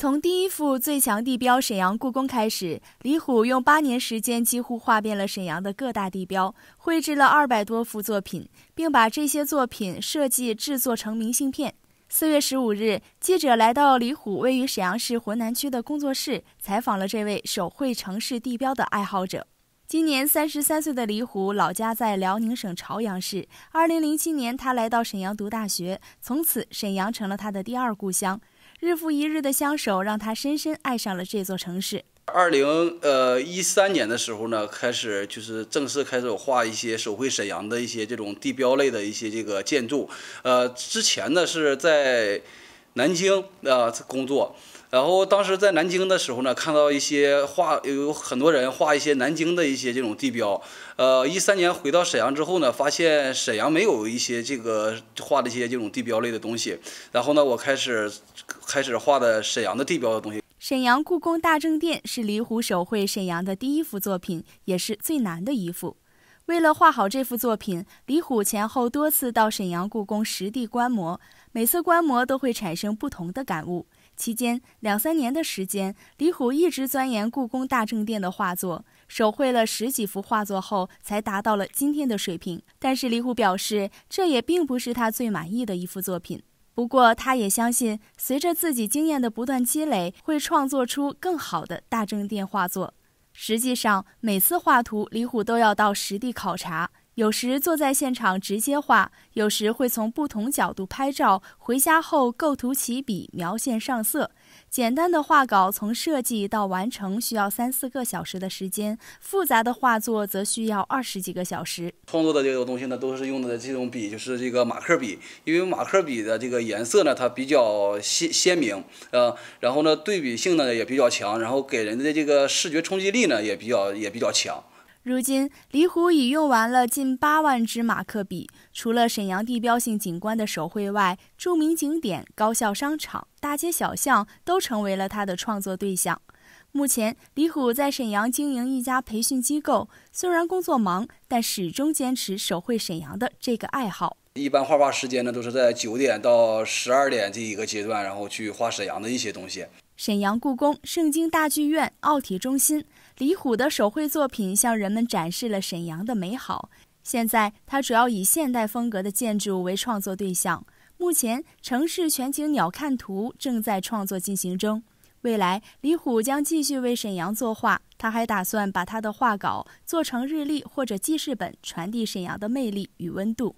从第一幅最强地标沈阳故宫开始，李虎用八年时间几乎画遍了沈阳的各大地标，绘制了二百多幅作品，并把这些作品设计制作成明信片。四月十五日，记者来到李虎位于沈阳市浑南区的工作室，采访了这位手绘城市地标的爱好者。今年三十三岁的李虎，老家在辽宁省朝阳市。二零零七年，他来到沈阳读大学，从此沈阳成了他的第二故乡。日复一日的相守，让他深深爱上了这座城市。二零呃一三年的时候呢，开始就是正式开始画一些手绘沈阳的一些这种地标类的一些这个建筑。呃，之前呢是在。南京呃工作，然后当时在南京的时候呢，看到一些画，有很多人画一些南京的一些这种地标。呃，一三年回到沈阳之后呢，发现沈阳没有一些这个画的一些这种地标类的东西，然后呢，我开始开始画的沈阳的地标的东西。沈阳故宫大政殿是李虎手绘沈阳的第一幅作品，也是最难的一幅。为了画好这幅作品，李虎前后多次到沈阳故宫实地观摩，每次观摩都会产生不同的感悟。期间两三年的时间，李虎一直钻研故宫大政殿的画作，手绘了十几幅画作后，才达到了今天的水平。但是李虎表示，这也并不是他最满意的一幅作品。不过，他也相信，随着自己经验的不断积累，会创作出更好的大政殿画作。实际上，每次画图，李虎都要到实地考察。有时坐在现场直接画，有时会从不同角度拍照，回家后构图、起笔、描线、上色。简单的画稿从设计到完成需要三四个小时的时间，复杂的画作则需要二十几个小时。创作的这个东西呢，都是用的这种笔，就是这个马克笔，因为马克笔的这个颜色呢，它比较鲜鲜明，呃，然后呢，对比性呢也比较强，然后给人的这个视觉冲击力呢也比较也比较强。如今，李虎已用完了近八万支马克笔。除了沈阳地标性景观的手绘外，著名景点、高校、商场、大街小巷都成为了他的创作对象。目前，李虎在沈阳经营一家培训机构，虽然工作忙，但始终坚持手绘沈阳的这个爱好。一般画画时间呢，都是在九点到十二点这一个阶段，然后去画沈阳的一些东西。沈阳故宫、盛京大剧院、奥体中心。李虎的手绘作品向人们展示了沈阳的美好。现在，他主要以现代风格的建筑为创作对象。目前，城市全景鸟瞰图正在创作进行中。未来，李虎将继续为沈阳作画。他还打算把他的画稿做成日历或者记事本，传递沈阳的魅力与温度。